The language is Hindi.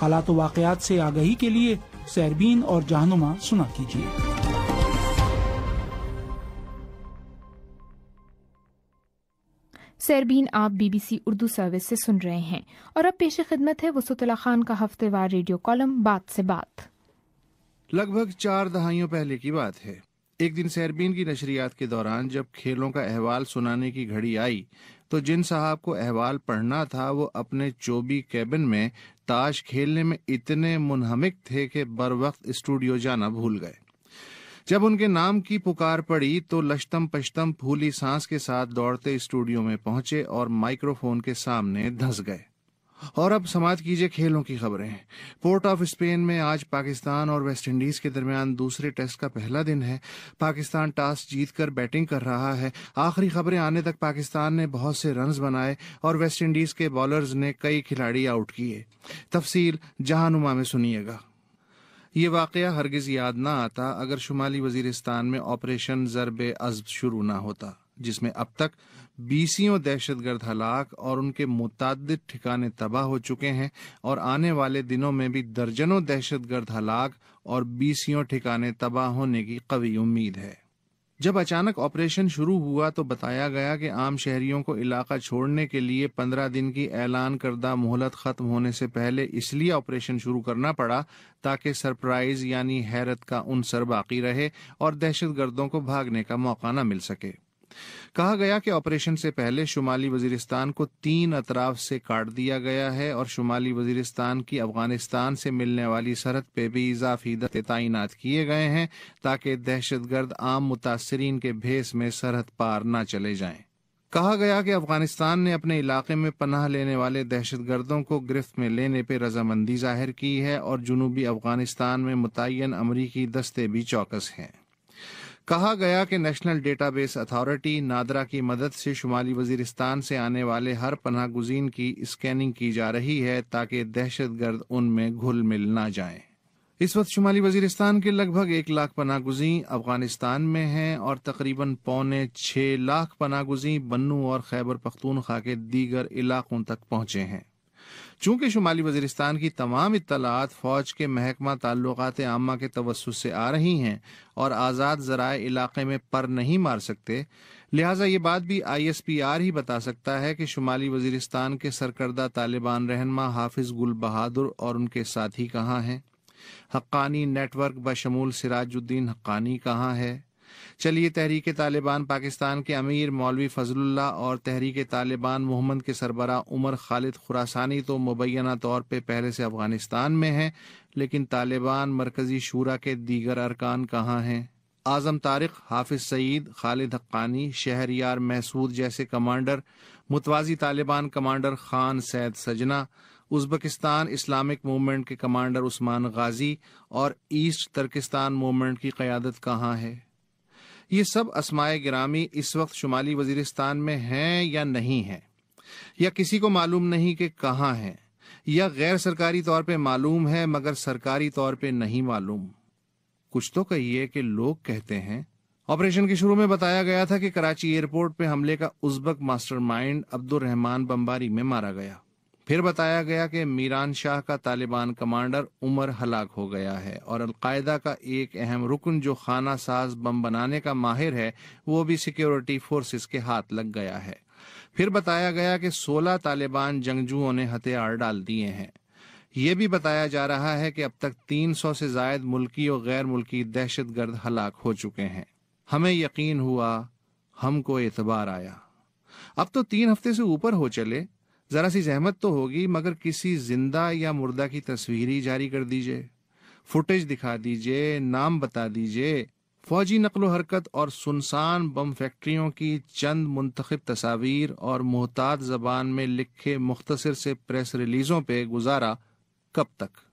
हालात वाकयात से आगही के लिए सैरबीन और जहनुमा सुना कीजिए सैरबीन आप बीबीसी उर्दू सर्विस से सुन रहे हैं और अब पेश खिदमत है वसुतला खान का हफ्तेवार रेडियो कॉलम बात से बात लगभग चार दहाइयों पहले की बात है एक दिन सैरबीन की नशरियात के दौरान जब खेलों का अहवाल सुनाने की घड़ी आई तो जिन साहब को अहवाल पढ़ना था वो अपने चोबी कैबिन में ताश खेलने में इतने मुनहमिक थे कि बर वक्त स्टूडियो जाना भूल गए जब उनके नाम की पुकार पड़ी तो लश्तम पश्तम फूली सांस के साथ दौड़ते स्टूडियो में पहुंचे और माइक्रोफोन के सामने धस गए और अब समाज कीजिए खेलों की खबरें पोर्ट ऑफ स्पेन में आज पाकिस्तान और वेस्टइंडीज के दरमियान दूसरे टेस्ट का पहला दिन है पाकिस्तान टॉस जीतकर बैटिंग कर रहा है आखिरी खबरें आने तक पाकिस्तान ने बहुत से रन बनाए और वेस्टइंडीज के बॉलर्स ने कई खिलाड़ी आउट किए तफसील जहानुमा में सुनिएगा ये वाक़ हरगिज़ याद ना आता अगर शुमाली वजीरस्तान में ऑपरेशन ज़रब अज़ब शुरू ना होता जिसमें अब तक बीसियों दहशतगर्द हलाक और उनके मुतद ठिकाने तबाह हो चुके हैं और आने वाले दिनों में भी दर्जनों दहशतगर्द हलाक और बीसियों ठिकाने तबाह होने की कवी उम्मीद है जब अचानक ऑपरेशन शुरू हुआ तो बताया गया कि आम शहरियों को इलाका छोड़ने के लिए पंद्रह दिन की ऐलान करदा मोहलत खत्म होने से पहले इसलिए ऑपरेशन शुरू करना पड़ा ताकि सरप्राइज यानी हैरत का उनसर बाकी रहे और दहशतगर्दों को भागने का मौका न मिल सके कहा गया कि ऑपरेशन से पहले शुमाली वजीरिस्तान को तीन अतराफ से काट दिया गया है और शुमाली वजीरिस्तान की अफगानिस्तान से मिलने वाली सरहद पर भी इजाफी दस्ते तैनात किए गए हैं ताकि दहशतगर्द आम मुतासरीन के भेस में सरहद पार न चले जाएं कहा गया कि अफगानिस्तान ने अपने इलाके में पनाह लेने वाले दहशतगर्दों को गिरफ्त में लेने पर रजामंदी जाहिर की है और जनूबी अफगानिस्तान में मुतन अमरीकी दस्ते भी चौकस हैं कहा गया कि नेशनल डेटाबेस अथॉरिटी नादरा की मदद से शुमाली वजीरिस्तान से आने वाले हर पना गुजीन की स्कैनिंग की जा रही है ताकि दहशत गर्द उनमें घुल मिल न जाए इस वक्त शुमाली वजीरिस्तान के लगभग एक लाख पना गुजी अफगानिस्तान में हैं और तकरीबन पौने छह लाख पना गुजी बन्नू और खैबर पख्तूनख्वा के दीगर इलाकों तक पहुंचे हैं चूंकि शुमाली वजीरिस्तान की तमाम इतला फौज के महकमा ताल्लुकात आमा के तवसु से आ रही हैं और आज़ाद ज़राए इलाके में पर नहीं मार सकते लिहाजा ये बात भी आई एस पी आर ही बता सकता है कि शुमाली वजीरिस्तान के सरकर्दा तालिबान रहनमा हाफिज गुल बहादुर और उनके साथी कहाँ हैं हक्कानी नेटवर्क बशमूल सिराजुद्दीन हक्कानी कहाँ है चलिए तहरीक तालिबान पाकिस्तान के अमीर मौलवी फजलुल्ला और तहरीक तालिबान मोहम्मद के सरबरा उमर खालिद खुरासानी तो मुबैना तौर पर पहले से अफगानिस्तान में हैं लेकिन तालिबान मरकजी शूरा के दीगर अरकान कहाँ हैं आज़म तारिक हाफिज सईद खालिद हक्कानी शहरियार महसूद जैसे कमांडर मुतवाजी Taliban commander Khan Said Sajna Uzbekistan Islamic movement के कमांडर उस्मान गाजी और ईस्ट तर्किस्तान मूवमेंट की क़्यादत कहाँ है ये सब असमाय ग्रामी इस वक्त शुमाली वजीरिस्तान में हैं या नहीं हैं या किसी को मालूम नहीं कि कहाँ हैं या गैर सरकारी तौर पे मालूम है मगर सरकारी तौर पे नहीं मालूम कुछ तो कहिए कि लोग कहते हैं ऑपरेशन के शुरू में बताया गया था कि कराची एयरपोर्ट पे हमले का उज्बक मास्टरमाइंड अब्दुल रहमान बम्बारी में मारा गया फिर बताया गया कि मीरान शाह का तालिबान कमांडर उमर हलाक हो गया है और अलकायदा का एक अहम रुकन जो खाना साज बम बनाने का माहिर है वो भी सिक्योरिटी फोर्सेस के हाथ लग गया है फिर बताया गया कि 16 तालिबान जंगजुओं ने हथियार डाल दिए हैं ये भी बताया जा रहा है कि अब तक 300 से जायद मुल्की और गैर मुल्की दहशत गर्द हलाक हो चुके हैं हमें यकीन हुआ हमको एतबार आया अब तो तीन हफ्ते से ऊपर हो चले ज़रा सी जहमत तो होगी मगर किसी जिंदा या मुर्दा की तस्वीर ही जारी कर दीजिए फुटेज दिखा दीजिए नाम बता दीजिए फौजी नकलो हरकत और सुनसान बम फैक्ट्रियों की चंद मुंतखब तस्वीर और मोहताज जबान में लिखे मुख्तसर से प्रेस रिलीज़ों पे गुजारा कब तक